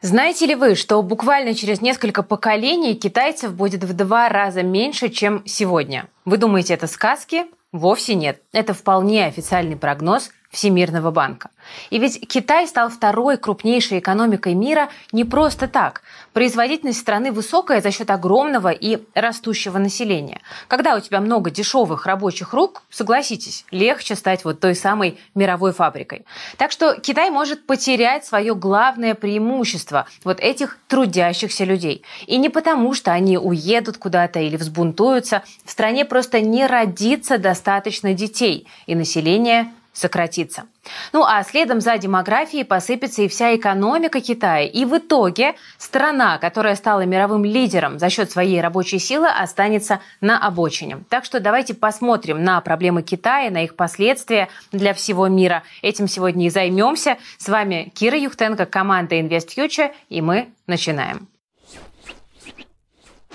Знаете ли вы, что буквально через несколько поколений китайцев будет в два раза меньше, чем сегодня? Вы думаете, это сказки? Вовсе нет. Это вполне официальный прогноз Всемирного банка. И ведь Китай стал второй крупнейшей экономикой мира не просто так. Производительность страны высокая за счет огромного и растущего населения. Когда у тебя много дешевых рабочих рук, согласитесь, легче стать вот той самой мировой фабрикой. Так что Китай может потерять свое главное преимущество вот этих трудящихся людей. И не потому, что они уедут куда-то или взбунтуются, в стране просто не родится достаточно детей, и население сократится. Ну а следом за демографией посыпется и вся экономика Китая. И в итоге страна, которая стала мировым лидером за счет своей рабочей силы, останется на обочине. Так что давайте посмотрим на проблемы Китая, на их последствия для всего мира. Этим сегодня и займемся. С вами Кира Юхтенко, команда InvestFuture, и мы начинаем.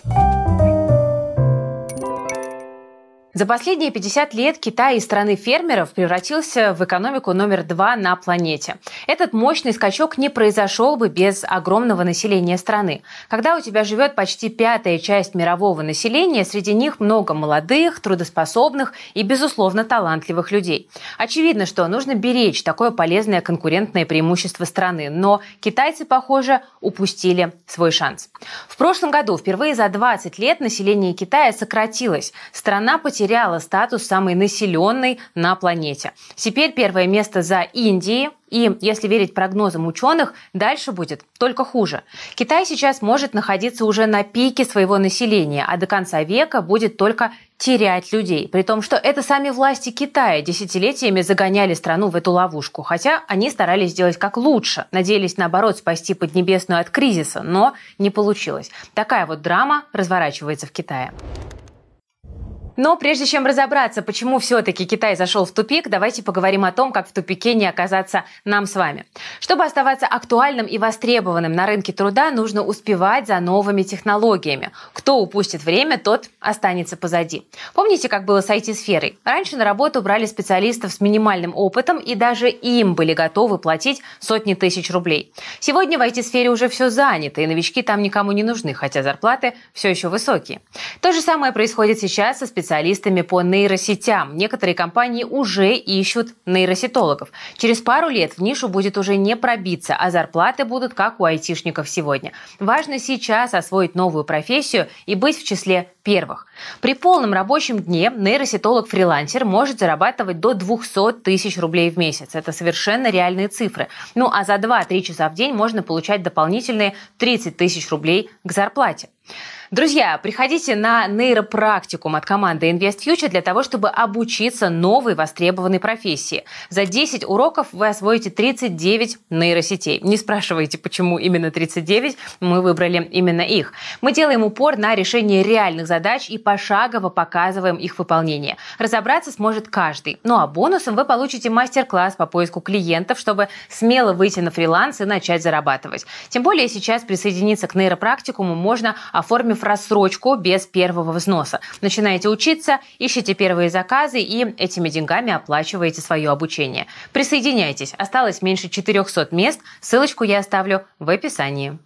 thank you за последние 50 лет Китай из страны фермеров превратился в экономику номер два на планете. Этот мощный скачок не произошел бы без огромного населения страны. Когда у тебя живет почти пятая часть мирового населения, среди них много молодых, трудоспособных и, безусловно, талантливых людей. Очевидно, что нужно беречь такое полезное конкурентное преимущество страны, но китайцы, похоже, упустили свой шанс. В прошлом году впервые за 20 лет население Китая сократилось. Страна потеряла потеряла статус самой населенной на планете. Теперь первое место за Индией, и, если верить прогнозам ученых, дальше будет только хуже. Китай сейчас может находиться уже на пике своего населения, а до конца века будет только терять людей. При том, что это сами власти Китая десятилетиями загоняли страну в эту ловушку. Хотя они старались сделать как лучше, надеялись, наоборот, спасти Поднебесную от кризиса, но не получилось. Такая вот драма разворачивается в Китае. Но прежде чем разобраться, почему все-таки Китай зашел в тупик, давайте поговорим о том, как в тупике не оказаться нам с вами. Чтобы оставаться актуальным и востребованным на рынке труда, нужно успевать за новыми технологиями. Кто упустит время, тот останется позади. Помните, как было с IT-сферой? Раньше на работу брали специалистов с минимальным опытом, и даже им были готовы платить сотни тысяч рублей. Сегодня в IT-сфере уже все занято, и новички там никому не нужны, хотя зарплаты все еще высокие. То же самое происходит сейчас со специалистами специалистами по нейросетям. Некоторые компании уже ищут нейросетологов. Через пару лет в нишу будет уже не пробиться, а зарплаты будут как у айтишников сегодня. Важно сейчас освоить новую профессию и быть в числе первых. При полном рабочем дне нейросетолог-фрилансер может зарабатывать до 200 тысяч рублей в месяц. Это совершенно реальные цифры. Ну а за 2-3 часа в день можно получать дополнительные 30 тысяч рублей к зарплате. Друзья, приходите на нейропрактикум от команды Invest Future для того, чтобы обучиться новой востребованной профессии. За 10 уроков вы освоите 39 нейросетей. Не спрашивайте, почему именно 39, мы выбрали именно их. Мы делаем упор на решение реальных задач и пошагово показываем их выполнение. Разобраться сможет каждый. Ну а бонусом вы получите мастер-класс по поиску клиентов, чтобы смело выйти на фриланс и начать зарабатывать. Тем более сейчас присоединиться к нейропрактикуму можно, оформив в рассрочку без первого взноса. Начинаете учиться, ищите первые заказы и этими деньгами оплачиваете свое обучение. Присоединяйтесь, осталось меньше 400 мест, ссылочку я оставлю в описании.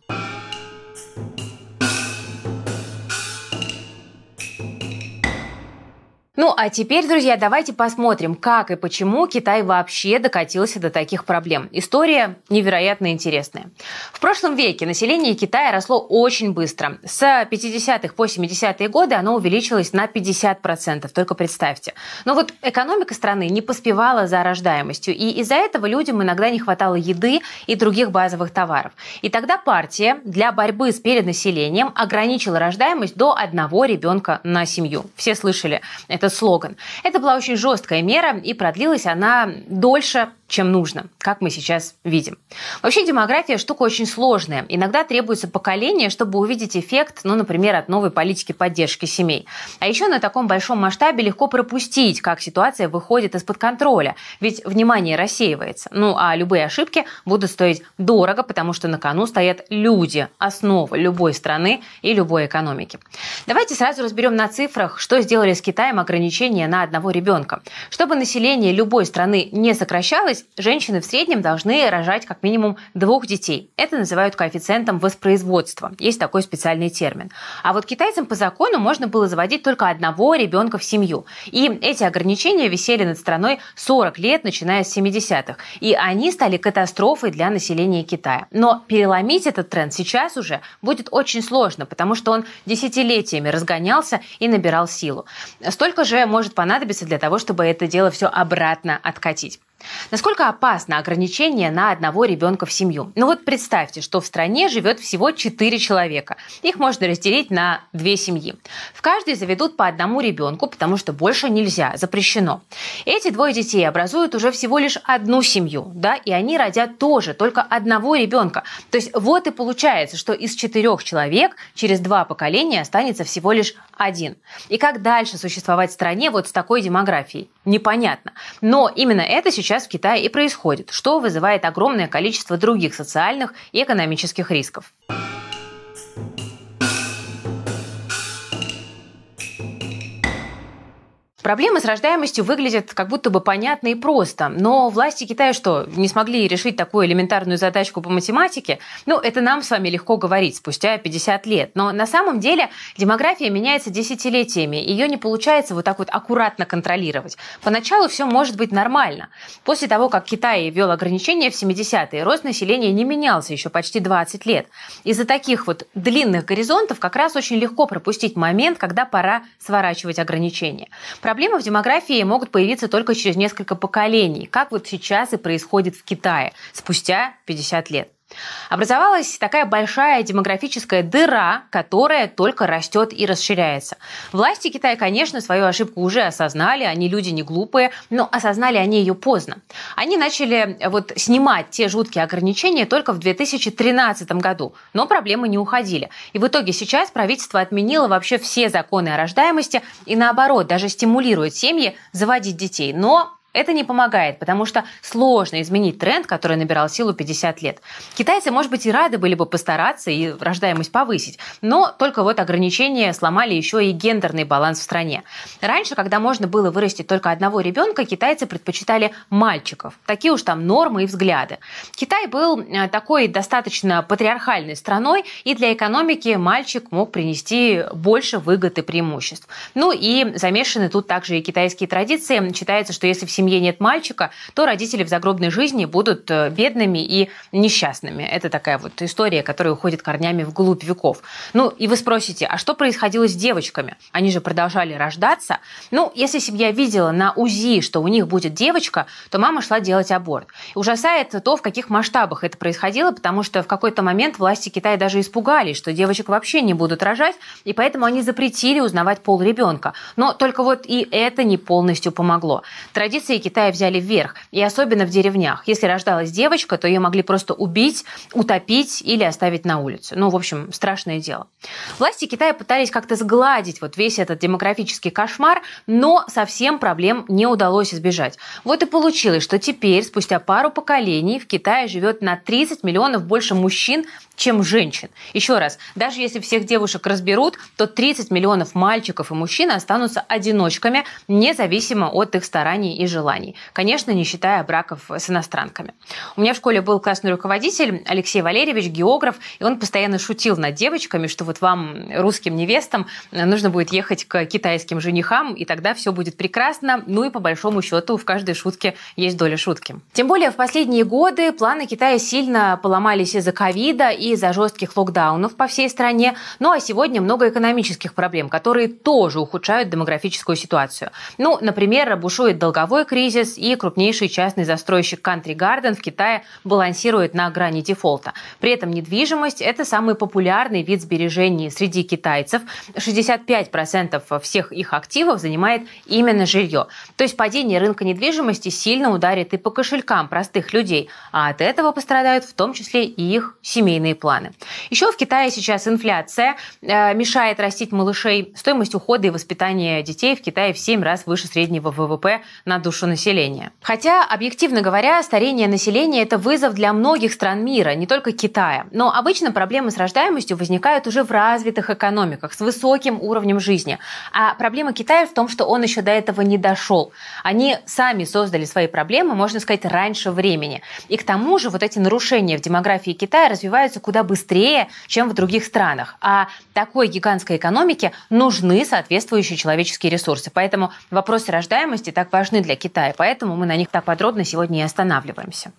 Ну а теперь, друзья, давайте посмотрим, как и почему Китай вообще докатился до таких проблем. История невероятно интересная. В прошлом веке население Китая росло очень быстро. С 50-х по 70-е годы оно увеличилось на 50%, только представьте. Но вот экономика страны не поспевала за рождаемостью, и из-за этого людям иногда не хватало еды и других базовых товаров. И тогда партия для борьбы с перенаселением ограничила рождаемость до одного ребенка на семью. Все слышали это этот слоган. Это была очень жесткая мера, и продлилась она дольше чем нужно, как мы сейчас видим. Вообще демография штука очень сложная. Иногда требуется поколение, чтобы увидеть эффект, ну, например, от новой политики поддержки семей. А еще на таком большом масштабе легко пропустить, как ситуация выходит из-под контроля, ведь внимание рассеивается. Ну, а любые ошибки будут стоить дорого, потому что на кону стоят люди, основа любой страны и любой экономики. Давайте сразу разберем на цифрах, что сделали с Китаем ограничения на одного ребенка. Чтобы население любой страны не сокращалось, есть женщины в среднем должны рожать как минимум двух детей. Это называют коэффициентом воспроизводства. Есть такой специальный термин. А вот китайцам по закону можно было заводить только одного ребенка в семью. И эти ограничения висели над страной 40 лет, начиная с 70-х. И они стали катастрофой для населения Китая. Но переломить этот тренд сейчас уже будет очень сложно, потому что он десятилетиями разгонялся и набирал силу. Столько же может понадобиться для того, чтобы это дело все обратно откатить. Насколько опасно ограничение на одного ребенка в семью? Ну вот представьте, что в стране живет всего 4 человека. Их можно разделить на две семьи. В каждой заведут по одному ребенку, потому что больше нельзя, запрещено. Эти двое детей образуют уже всего лишь одну семью, да, и они родят тоже только одного ребенка. То есть вот и получается, что из четырех человек через два поколения останется всего лишь один. И как дальше существовать в стране вот с такой демографией? Непонятно. Но именно это сейчас сейчас в Китае и происходит, что вызывает огромное количество других социальных и экономических рисков. Проблемы с рождаемостью выглядят как будто бы понятно и просто. Но власти Китая что, не смогли решить такую элементарную задачку по математике? Ну, это нам с вами легко говорить спустя 50 лет. Но на самом деле демография меняется десятилетиями. Ее не получается вот так вот аккуратно контролировать. Поначалу все может быть нормально. После того, как Китай ввел ограничения в 70-е, рост населения не менялся еще почти 20 лет. Из-за таких вот длинных горизонтов как раз очень легко пропустить момент, когда пора сворачивать ограничения. Проблемы в демографии могут появиться только через несколько поколений, как вот сейчас и происходит в Китае спустя 50 лет. Образовалась такая большая демографическая дыра, которая только растет и расширяется. Власти Китая, конечно, свою ошибку уже осознали, они люди не глупые, но осознали они ее поздно. Они начали э, вот снимать те жуткие ограничения только в 2013 году, но проблемы не уходили. И в итоге сейчас правительство отменило вообще все законы о рождаемости и наоборот, даже стимулирует семьи заводить детей. Но это не помогает, потому что сложно изменить тренд, который набирал силу 50 лет. Китайцы, может быть, и рады были бы постараться и рождаемость повысить, но только вот ограничения сломали еще и гендерный баланс в стране. Раньше, когда можно было вырастить только одного ребенка, китайцы предпочитали мальчиков. Такие уж там нормы и взгляды. Китай был э, такой достаточно патриархальной страной, и для экономики мальчик мог принести больше выгод и преимуществ. Ну и замешаны тут также и китайские традиции. Считается, что если в семье семье нет мальчика, то родители в загробной жизни будут э, бедными и несчастными. Это такая вот история, которая уходит корнями в глубь веков. Ну и вы спросите, а что происходило с девочками? Они же продолжали рождаться. Ну, если семья видела на УЗИ, что у них будет девочка, то мама шла делать аборт. Ужасает то, в каких масштабах это происходило, потому что в какой-то момент власти Китая даже испугались, что девочек вообще не будут рожать, и поэтому они запретили узнавать пол ребенка. Но только вот и это не полностью помогло. Традиции территории Китая взяли вверх, и особенно в деревнях. Если рождалась девочка, то ее могли просто убить, утопить или оставить на улице. Ну, в общем, страшное дело. Власти Китая пытались как-то сгладить вот весь этот демографический кошмар, но совсем проблем не удалось избежать. Вот и получилось, что теперь, спустя пару поколений, в Китае живет на 30 миллионов больше мужчин, чем женщин. Еще раз, даже если всех девушек разберут, то 30 миллионов мальчиков и мужчин останутся одиночками, независимо от их стараний и желаний. Конечно, не считая браков с иностранками. У меня в школе был классный руководитель Алексей Валерьевич, географ, и он постоянно шутил над девочками, что вот вам, русским невестам, нужно будет ехать к китайским женихам, и тогда все будет прекрасно. Ну и по большому счету в каждой шутке есть доля шутки. Тем более в последние годы планы Китая сильно поломались из-за ковида, и из-за жестких локдаунов по всей стране. Ну а сегодня много экономических проблем, которые тоже ухудшают демографическую ситуацию. Ну, например, бушует долговой кризис, и крупнейший частный застройщик Country Garden в Китае балансирует на грани дефолта. При этом недвижимость – это самый популярный вид сбережений среди китайцев. 65% всех их активов занимает именно жилье. То есть падение рынка недвижимости сильно ударит и по кошелькам простых людей, а от этого пострадают в том числе и их семейные планы. Еще в Китае сейчас инфляция э, мешает растить малышей. Стоимость ухода и воспитания детей в Китае в 7 раз выше среднего ВВП на душу населения. Хотя, объективно говоря, старение населения – это вызов для многих стран мира, не только Китая. Но обычно проблемы с рождаемостью возникают уже в развитых экономиках, с высоким уровнем жизни. А проблема Китая в том, что он еще до этого не дошел. Они сами создали свои проблемы, можно сказать, раньше времени. И к тому же вот эти нарушения в демографии Китая развиваются куда быстрее, чем в других странах. А такой гигантской экономике нужны соответствующие человеческие ресурсы. Поэтому вопросы рождаемости так важны для Китая. Поэтому мы на них так подробно сегодня и останавливаемся.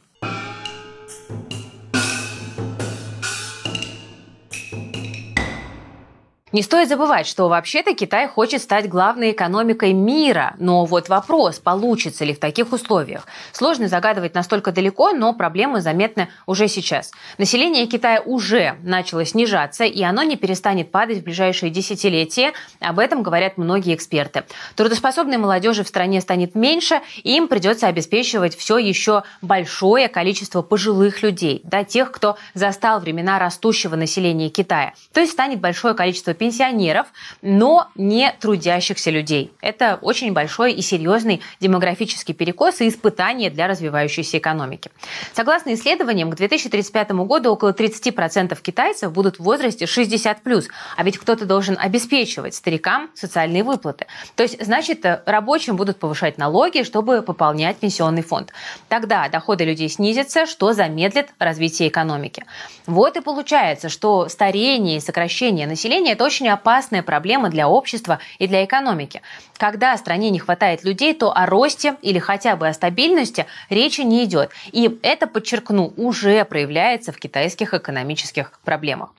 Не стоит забывать, что вообще-то Китай хочет стать главной экономикой мира, но вот вопрос, получится ли в таких условиях. Сложно загадывать настолько далеко, но проблемы заметны уже сейчас. Население Китая уже начало снижаться, и оно не перестанет падать в ближайшие десятилетия. Об этом говорят многие эксперты. Трудоспособной молодежи в стране станет меньше, и им придется обеспечивать все еще большое количество пожилых людей, да, тех, кто застал времена растущего населения Китая. То есть станет большое количество пенсионеров, но не трудящихся людей. Это очень большой и серьезный демографический перекос и испытание для развивающейся экономики. Согласно исследованиям, к 2035 году около 30% китайцев будут в возрасте 60+, а ведь кто-то должен обеспечивать старикам социальные выплаты. То есть, значит, э, рабочим будут повышать налоги, чтобы пополнять пенсионный фонд. Тогда доходы людей снизятся, что замедлит развитие экономики. Вот и получается, что старение и сокращение населения – это очень опасная проблема для общества и для экономики. Когда стране не хватает людей, то о росте или хотя бы о стабильности речи не идет. И это, подчеркну, уже проявляется в китайских экономических проблемах.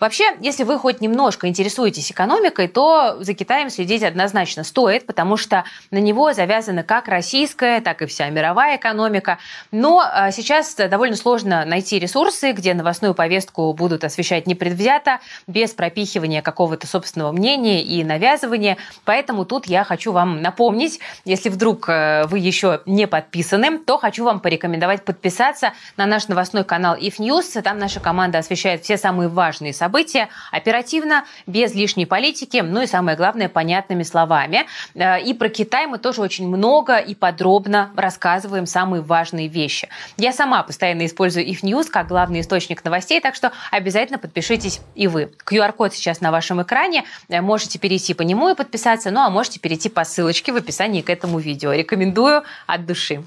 Вообще, если вы хоть немножко интересуетесь экономикой, то за Китаем следить однозначно стоит, потому что на него завязана как российская, так и вся мировая экономика. Но а, сейчас довольно сложно найти ресурсы, где новостную повестку будут освещать непредвзято, без пропихивания как какого-то собственного мнения и навязывания. Поэтому тут я хочу вам напомнить, если вдруг э, вы еще не подписаны, то хочу вам порекомендовать подписаться на наш новостной канал If News. Там наша команда освещает все самые важные события оперативно, без лишней политики, ну и самое главное, понятными словами. Э, и про Китай мы тоже очень много и подробно рассказываем самые важные вещи. Я сама постоянно использую If News как главный источник новостей, так что обязательно подпишитесь и вы. QR-код сейчас на вашем вашем экране. Э, можете перейти по нему и подписаться, ну а можете перейти по ссылочке в описании к этому видео. Рекомендую от души.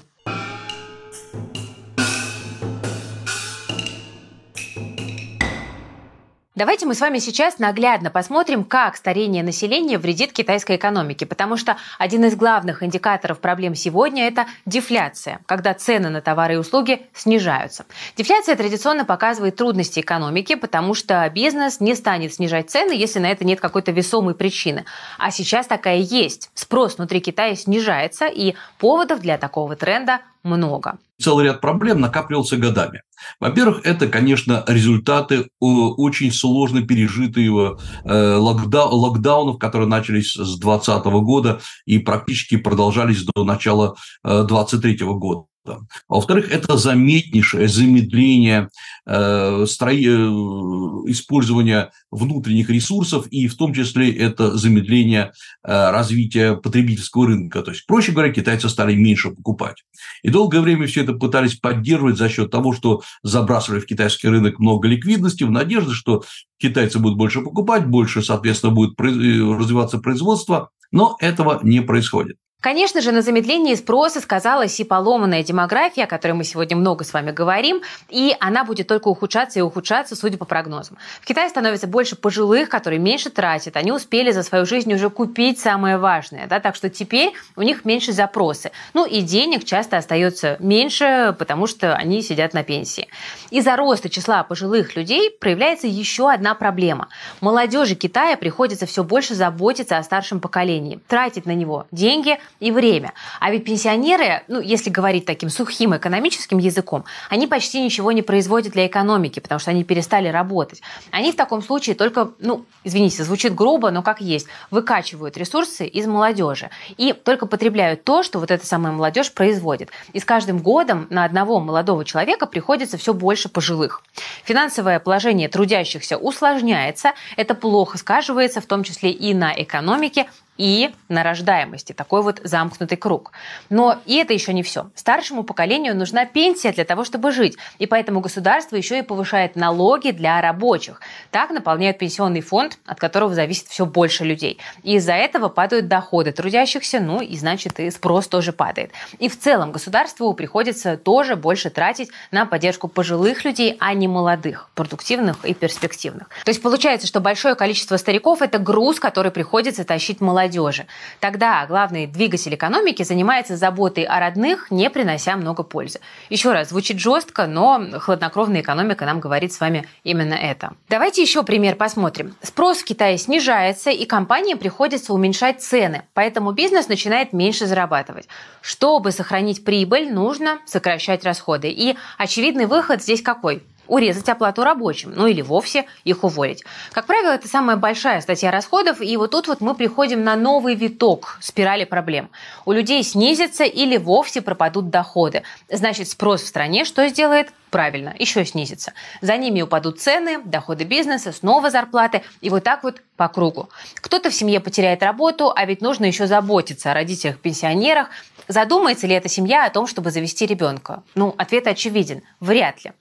Давайте мы с вами сейчас наглядно посмотрим, как старение населения вредит китайской экономике, потому что один из главных индикаторов проблем сегодня – это дефляция, когда цены на товары и услуги снижаются. Дефляция традиционно показывает трудности экономики, потому что бизнес не станет снижать цены, если на это нет какой-то весомой причины. А сейчас такая есть. Спрос внутри Китая снижается, и поводов для такого тренда много. Целый ряд проблем накапливался годами. Во-первых, это, конечно, результаты э, очень сложно пережитого э, локда- локдаунов, которые начались с 2020 года и практически продолжались до начала 2023 э, года. А во-вторых, это заметнейшее замедление э, стро... Э, использования внутренних ресурсов, и в том числе это замедление э, развития потребительского рынка. То есть, проще говоря, китайцы стали меньше покупать. И долгое время все это пытались поддерживать за счет того, что забрасывали в китайский рынок много ликвидности, в надежде, что китайцы будут больше покупать, больше, соответственно, будет развиваться производство, но этого не происходит. Конечно же, на замедлении спроса сказалась и поломанная демография, о которой мы сегодня много с вами говорим, и она будет только ухудшаться и ухудшаться, судя по прогнозам. В Китае становится больше пожилых, которые меньше тратят. Они успели за свою жизнь уже купить самое важное, да, так что теперь у них меньше запросы. Ну и денег часто остается меньше, потому что они сидят на пенсии. Из-за роста числа пожилых людей проявляется еще одна проблема. Молодежи Китая приходится все больше заботиться о старшем поколении, тратить на него деньги – и время. А ведь пенсионеры, ну, если говорить таким сухим экономическим языком, они почти ничего не производят для экономики, потому что они перестали работать. Они в таком случае только, ну, извините, звучит грубо, но как есть, выкачивают ресурсы из молодежи и только потребляют то, что вот эта самая молодежь производит. И с каждым годом на одного молодого человека приходится все больше пожилых. Финансовое положение трудящихся усложняется, это плохо сказывается в том числе и на экономике, и на рождаемости. Такой вот замкнутый круг. Но и это еще не все. Старшему поколению нужна пенсия для того, чтобы жить. И поэтому государство еще и повышает налоги для рабочих. Так наполняют пенсионный фонд, от которого зависит все больше людей. И из-за этого падают доходы трудящихся, ну и значит и спрос тоже падает. И в целом государству приходится тоже больше тратить на поддержку пожилых людей, а не молодых, продуктивных и перспективных. То есть получается, что большое количество стариков – это груз, который приходится тащить молодежь молодежи. Тогда главный двигатель экономики занимается заботой о родных, не принося много пользы. Еще раз, звучит жестко, но хладнокровная экономика нам говорит с вами именно это. Давайте еще пример посмотрим. Спрос в Китае снижается, и компаниям приходится уменьшать цены, поэтому бизнес начинает меньше зарабатывать. Чтобы сохранить прибыль, нужно сокращать расходы. И очевидный выход здесь какой? урезать оплату рабочим, ну или вовсе их уволить. Как правило, это самая большая статья расходов, и вот тут вот мы приходим на новый виток спирали проблем. У людей снизятся или вовсе пропадут доходы. Значит, спрос в стране что сделает? Правильно, еще снизится. За ними упадут цены, доходы бизнеса, снова зарплаты, и вот так вот по кругу. Кто-то в семье потеряет работу, а ведь нужно еще заботиться о родителях, пенсионерах. Задумается ли эта семья о том, чтобы завести ребенка? Ну, ответ очевиден – вряд ли.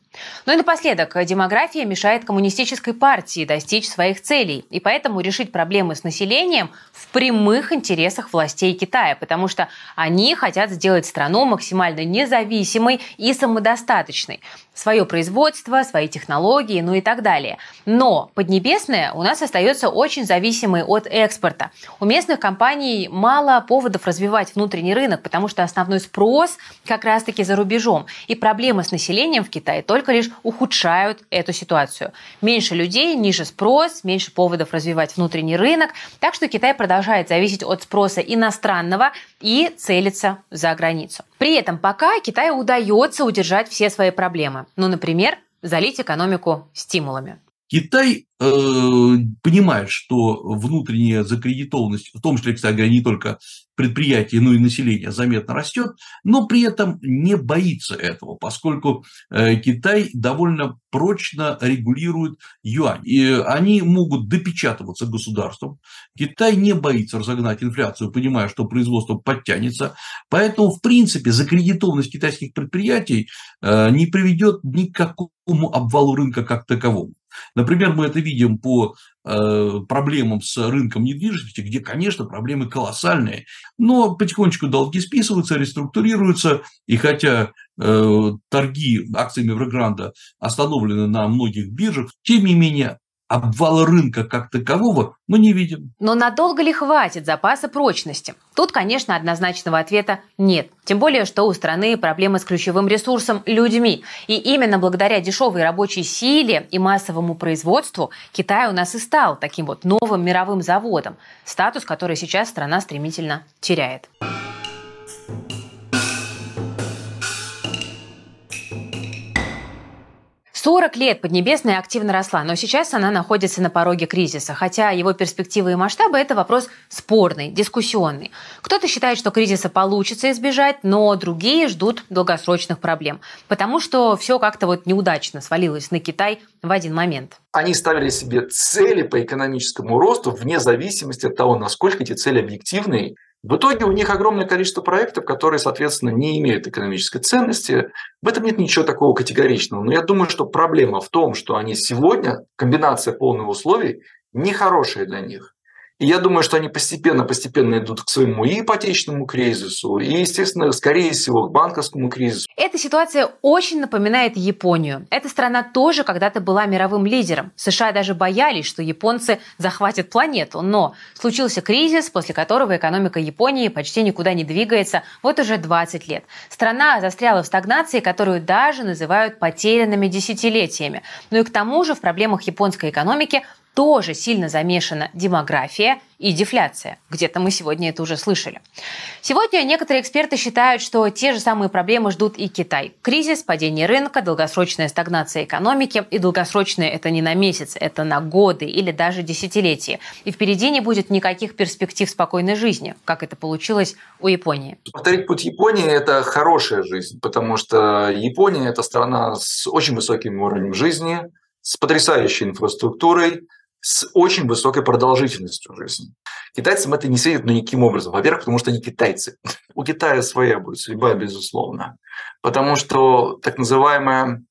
Ну и напоследок, демография мешает коммунистической партии достичь своих целей, и поэтому решить проблемы с населением в прямых интересах властей Китая, потому что они хотят сделать страну максимально независимой и самодостаточной. Свое производство, свои технологии, ну и так далее. Но Поднебесная у нас остается очень зависимой от экспорта. У местных компаний мало поводов развивать внутренний рынок, потому что основной спрос как раз-таки за рубежом. И проблемы с населением в Китае только только лишь ухудшают эту ситуацию. Меньше людей, ниже спрос, меньше поводов развивать внутренний рынок. Так что Китай продолжает зависеть от спроса иностранного и целится за границу. При этом пока Китаю удается удержать все свои проблемы. Ну, например, залить экономику стимулами. Китай э, понимает, что внутренняя закредитованность, в том числе, кстати не только предприятий, но и населения заметно растет, но при этом не боится этого, поскольку э, Китай довольно прочно регулирует юань. И они могут допечатываться государством. Китай не боится разогнать инфляцию, понимая, что производство подтянется. Поэтому, в принципе, закредитованность китайских предприятий э, не приведет ни к какому обвалу рынка как таковому. Например, мы это видим по э, проблемам с рынком недвижимости, где, конечно, проблемы колоссальные, но потихонечку долги списываются, реструктурируются, и хотя э, торги акциями Вергранда остановлены на многих биржах, тем не менее обвала рынка как такового мы не видим. Но надолго ли хватит запаса прочности? Тут, конечно, однозначного ответа нет. Тем более, что у страны проблемы с ключевым ресурсом – людьми. И именно благодаря дешевой рабочей силе и массовому производству Китай у нас и стал таким вот новым мировым заводом, статус, который сейчас страна стремительно теряет. 40 лет Поднебесная активно росла, но сейчас она находится на пороге кризиса, хотя его перспективы и масштабы – это вопрос спорный, дискуссионный. Кто-то считает, что кризиса получится избежать, но другие ждут долгосрочных проблем, потому что все как-то вот неудачно свалилось на Китай в один момент. Они ставили себе цели по экономическому росту вне зависимости от того, насколько эти цели объективные в итоге у них огромное количество проектов, которые, соответственно, не имеют экономической ценности. В этом нет ничего такого категоричного. Но я думаю, что проблема в том, что они сегодня, комбинация полных условий, нехорошая для них. И я думаю, что они постепенно-постепенно идут к своему и ипотечному кризису, и, естественно, скорее всего, к банковскому кризису. Эта ситуация очень напоминает Японию. Эта страна тоже когда-то была мировым лидером. США даже боялись, что японцы захватят планету. Но случился кризис, после которого экономика Японии почти никуда не двигается вот уже 20 лет. Страна застряла в стагнации, которую даже называют потерянными десятилетиями. Ну и к тому же в проблемах японской экономики тоже сильно замешана демография и дефляция. Где-то мы сегодня это уже слышали. Сегодня некоторые эксперты считают, что те же самые проблемы ждут и Китай. Кризис, падение рынка, долгосрочная стагнация экономики. И долгосрочная это не на месяц, это на годы или даже десятилетия. И впереди не будет никаких перспектив спокойной жизни, как это получилось у Японии. Повторить путь Японии – это хорошая жизнь, потому что Япония – это страна с очень высоким уровнем жизни, с потрясающей инфраструктурой, с очень высокой продолжительностью жизни. Китайцам это не светит, но ну, никаким образом. Во-первых, потому что они китайцы. У Китая своя будет судьба, безусловно. Потому что так называемая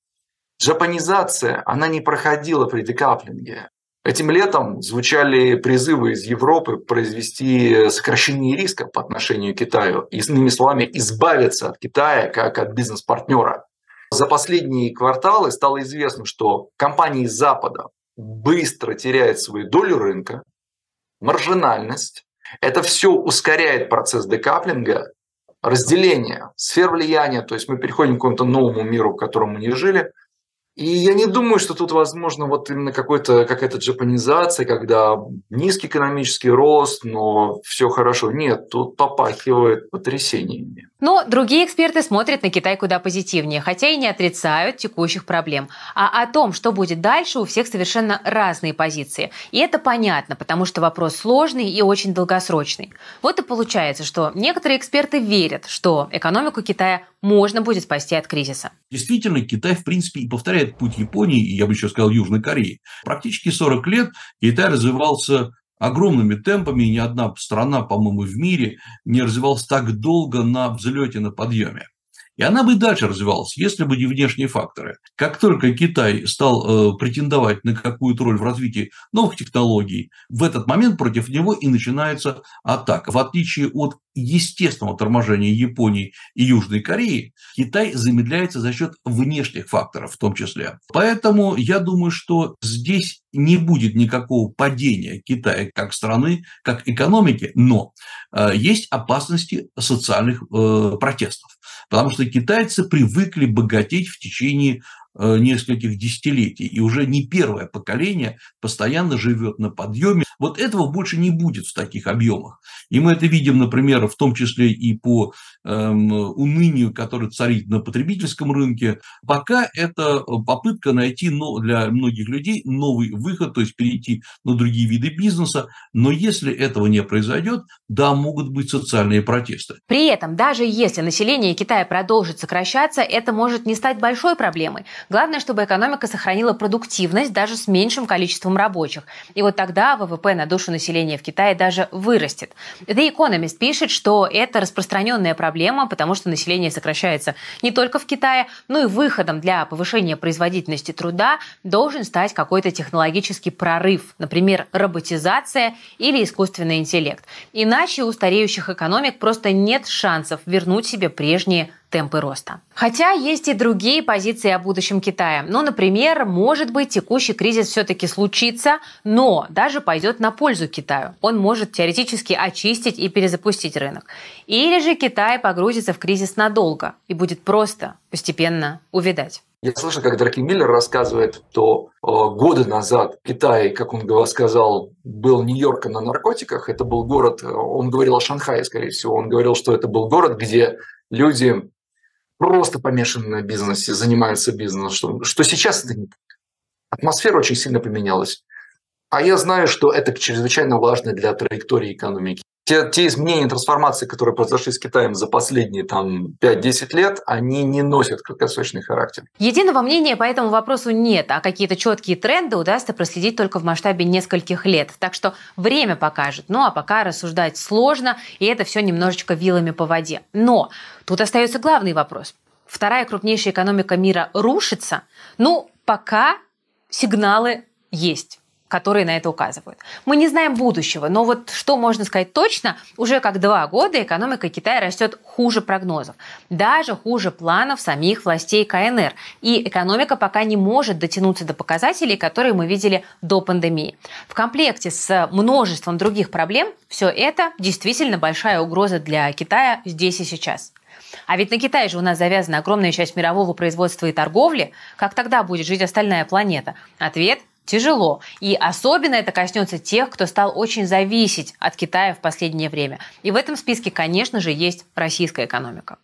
жапонизация, она не проходила при декаплинге. Этим летом звучали призывы из Европы произвести сокращение риска по отношению к Китаю. И, иными словами, избавиться от Китая как от бизнес-партнера. За последние кварталы стало известно, что компании Запада быстро теряет свою долю рынка, маржинальность. Это все ускоряет процесс декаплинга, разделение сфер влияния. То есть мы переходим к какому-то новому миру, в котором мы не жили. И я не думаю, что тут возможно вот именно какой-то, какая-то джапанизация, когда низкий экономический рост, но все хорошо. Нет, тут попахивает потрясениями. Но другие эксперты смотрят на Китай куда позитивнее, хотя и не отрицают текущих проблем. А о том, что будет дальше, у всех совершенно разные позиции. И это понятно, потому что вопрос сложный и очень долгосрочный. Вот и получается, что некоторые эксперты верят, что экономику Китая можно будет спасти от кризиса. Действительно, Китай, в принципе, и повторяет путь Японии, и я бы еще сказал Южной Кореи. Практически 40 лет Китай развивался огромными темпами, и ни одна страна, по-моему, в мире не развивалась так долго на взлете, на подъеме. И она бы и дальше развивалась, если бы не внешние факторы. Как только Китай стал э, претендовать на какую-то роль в развитии новых технологий, в этот момент против него и начинается атака. В отличие от естественного торможения Японии и Южной Кореи, Китай замедляется за счет внешних факторов в том числе. Поэтому я думаю, что здесь не будет никакого падения Китая как страны, как экономики, но э, есть опасности социальных э, протестов, потому что китайцы привыкли богатеть в течение Э, нескольких десятилетий. И уже не первое поколение постоянно живет на подъеме. Вот этого больше не будет в таких объемах. И мы это видим, например, в том числе и по эм, унынию, которое царит на потребительском рынке. Пока это э, попытка найти но, для многих людей новый выход, то есть перейти на другие виды бизнеса. Но если этого не произойдет, да, могут быть социальные протесты. При этом, даже если население Китая продолжит сокращаться, это может не стать большой проблемой. Главное, чтобы экономика сохранила продуктивность даже с меньшим количеством рабочих. И вот тогда ВВП на душу населения в Китае даже вырастет. The Economist пишет, что это распространенная проблема, потому что население сокращается не только в Китае, но и выходом для повышения производительности труда должен стать какой-то технологический прорыв, например, роботизация или искусственный интеллект. Иначе у стареющих экономик просто нет шансов вернуть себе прежние темпы роста. Хотя есть и другие позиции о будущем Китая. Ну, например, может быть, текущий кризис все-таки случится, но даже пойдет на пользу Китаю. Он может теоретически очистить и перезапустить рынок. Или же Китай погрузится в кризис надолго и будет просто постепенно увядать. Я слышал, как Драки Миллер рассказывает, что э, годы назад Китай, как он сказал, был Нью-Йорком на наркотиках. Это был город, э, он говорил о Шанхае, скорее всего, он говорил, что это был город, где люди просто помешаны на бизнесе, занимаются бизнесом, что сейчас это не так. Атмосфера очень сильно поменялась. А я знаю, что это чрезвычайно важно для траектории экономики те, те изменения, трансформации, которые произошли с Китаем за последние там, 5-10 лет, они не носят краткосрочный характер. Единого мнения по этому вопросу нет, а какие-то четкие тренды удастся проследить только в масштабе нескольких лет. Так что время покажет. Ну а пока рассуждать сложно, и это все немножечко вилами по воде. Но тут остается главный вопрос. Вторая крупнейшая экономика мира рушится? Ну, пока сигналы есть которые на это указывают. Мы не знаем будущего, но вот что можно сказать точно, уже как два года экономика Китая растет хуже прогнозов, даже хуже планов самих властей КНР. И экономика пока не может дотянуться до показателей, которые мы видели до пандемии. В комплекте с множеством других проблем все это действительно большая угроза для Китая здесь и сейчас. А ведь на Китае же у нас завязана огромная часть мирового производства и торговли. Как тогда будет жить остальная планета? Ответ тяжело. И особенно это коснется тех, кто стал очень зависеть от Китая в последнее время. И в этом списке, конечно же, есть российская экономика.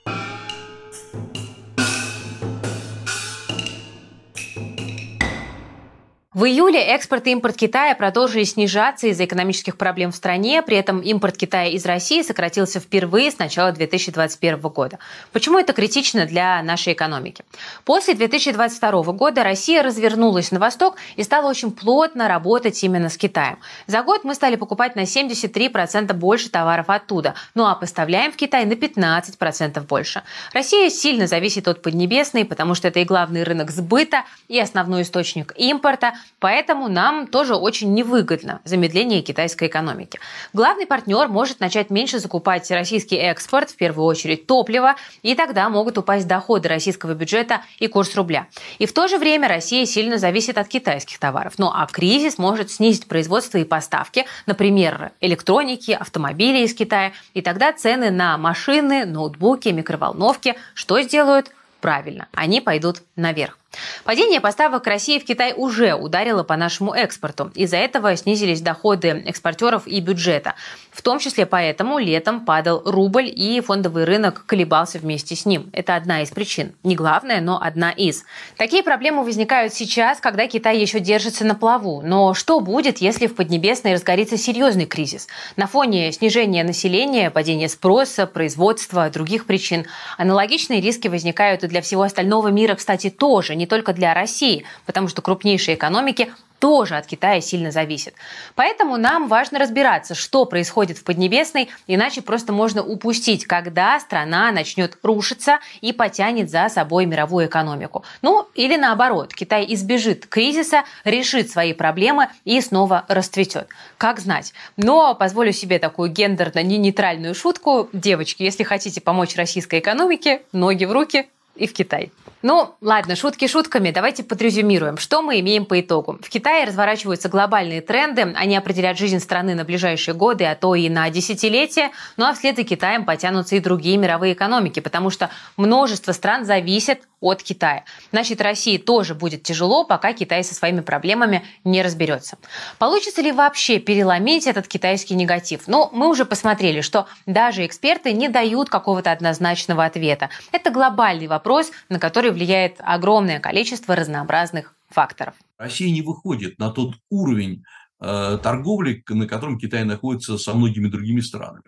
В июле экспорт и импорт Китая продолжили снижаться из-за экономических проблем в стране. При этом импорт Китая из России сократился впервые с начала 2021 года. Почему это критично для нашей экономики? После 2022 года Россия развернулась на восток и стала очень плотно работать именно с Китаем. За год мы стали покупать на 73% больше товаров оттуда, ну а поставляем в Китай на 15% больше. Россия сильно зависит от Поднебесной, потому что это и главный рынок сбыта, и основной источник импорта – Поэтому нам тоже очень невыгодно замедление китайской экономики. Главный партнер может начать меньше закупать российский экспорт, в первую очередь топливо, и тогда могут упасть доходы российского бюджета и курс рубля. И в то же время Россия сильно зависит от китайских товаров. Ну а кризис может снизить производство и поставки, например, электроники, автомобилей из Китая, и тогда цены на машины, ноутбуки, микроволновки, что сделают? Правильно, они пойдут наверх. Падение поставок России в Китай уже ударило по нашему экспорту. Из-за этого снизились доходы экспортеров и бюджета. В том числе поэтому летом падал рубль и фондовый рынок колебался вместе с ним. Это одна из причин. Не главная, но одна из. Такие проблемы возникают сейчас, когда Китай еще держится на плаву. Но что будет, если в Поднебесной разгорится серьезный кризис? На фоне снижения населения, падения спроса, производства, других причин. Аналогичные риски возникают и для всего остального мира, кстати, тоже. Не не только для России, потому что крупнейшие экономики тоже от Китая сильно зависит. Поэтому нам важно разбираться, что происходит в Поднебесной, иначе просто можно упустить, когда страна начнет рушиться и потянет за собой мировую экономику. Ну или наоборот, Китай избежит кризиса, решит свои проблемы и снова расцветет. Как знать. Но позволю себе такую гендерно-нейтральную шутку. Девочки, если хотите помочь российской экономике, ноги в руки, и в Китай. Ну, ладно, шутки шутками, давайте подрезюмируем. Что мы имеем по итогу? В Китае разворачиваются глобальные тренды, они определят жизнь страны на ближайшие годы, а то и на десятилетия, ну а вслед за Китаем потянутся и другие мировые экономики, потому что множество стран зависят от Китая. Значит, России тоже будет тяжело, пока Китай со своими проблемами не разберется. Получится ли вообще переломить этот китайский негатив? Ну, мы уже посмотрели, что даже эксперты не дают какого-то однозначного ответа. Это глобальный вопрос, на который влияет огромное количество разнообразных факторов. Россия не выходит на тот уровень Э, торговли, на котором Китай находится со многими другими странами.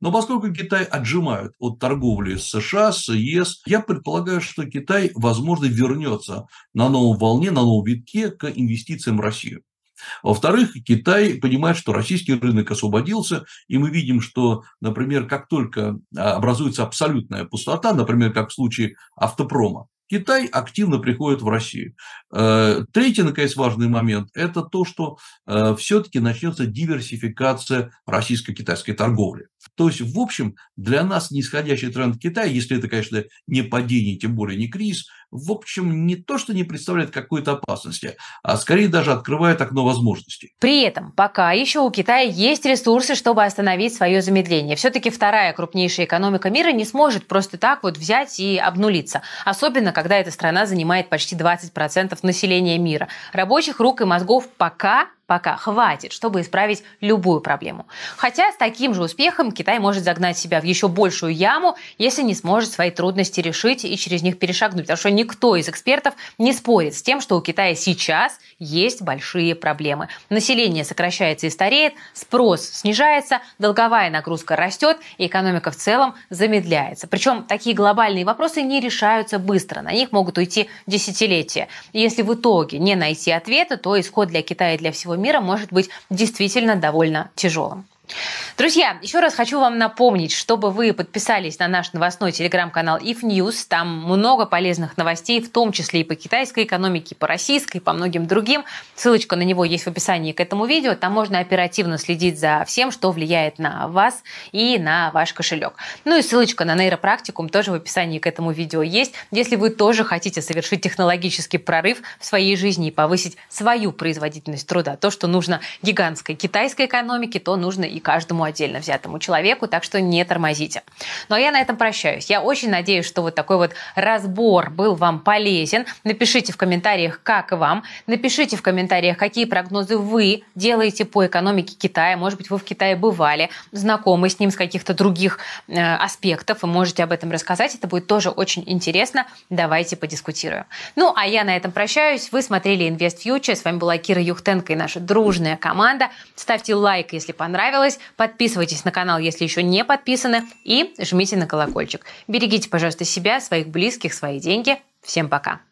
Но поскольку Китай отжимают от торговли с США, с ЕС, я предполагаю, что Китай, возможно, вернется на новом волне, на новом витке к инвестициям в Россию. Во-вторых, Китай понимает, что российский рынок освободился, и мы видим, что, например, как только а, образуется абсолютная пустота, например, как в случае автопрома, Китай активно приходит в Россию. Э, третий, наконец, важный момент – это то, что э, все-таки начнется диверсификация российско-китайской торговли. То есть, в общем, для нас нисходящий тренд Китая, если это, конечно, не падение, тем более не кризис, в общем, не то, что не представляет какой-то опасности, а скорее даже открывает окно возможностей. При этом пока еще у Китая есть ресурсы, чтобы остановить свое замедление. Все-таки вторая крупнейшая экономика мира не сможет просто так вот взять и обнулиться. Особенно, как когда эта страна занимает почти 20% населения мира. Рабочих рук и мозгов пока пока хватит, чтобы исправить любую проблему. Хотя с таким же успехом Китай может загнать себя в еще большую яму, если не сможет свои трудности решить и через них перешагнуть. Потому что никто из экспертов не спорит с тем, что у Китая сейчас есть большие проблемы. Население сокращается и стареет, спрос снижается, долговая нагрузка растет, и экономика в целом замедляется. Причем такие глобальные вопросы не решаются быстро, на них могут уйти десятилетия. И если в итоге не найти ответа, то исход для Китая и для всего мира мира может быть действительно довольно тяжелым. Друзья, еще раз хочу вам напомнить, чтобы вы подписались на наш новостной телеграм-канал If News. Там много полезных новостей, в том числе и по китайской экономике, и по российской, и по многим другим. Ссылочка на него есть в описании к этому видео. Там можно оперативно следить за всем, что влияет на вас и на ваш кошелек. Ну и ссылочка на нейропрактикум тоже в описании к этому видео есть. Если вы тоже хотите совершить технологический прорыв в своей жизни и повысить свою производительность труда, то, что нужно гигантской китайской экономике, то нужно и каждому отдельно взятому человеку, так что не тормозите. Ну а я на этом прощаюсь. Я очень надеюсь, что вот такой вот разбор был вам полезен. Напишите в комментариях, как вам. Напишите в комментариях, какие прогнозы вы делаете по экономике Китая. Может быть, вы в Китае бывали, знакомы с ним с каких-то других э, аспектов и можете об этом рассказать. Это будет тоже очень интересно. Давайте подискутируем. Ну, а я на этом прощаюсь. Вы смотрели Invest Future. С вами была Кира Юхтенко и наша дружная команда. Ставьте лайк, если понравилось понравилось, подписывайтесь на канал, если еще не подписаны, и жмите на колокольчик. Берегите, пожалуйста, себя, своих близких, свои деньги. Всем пока!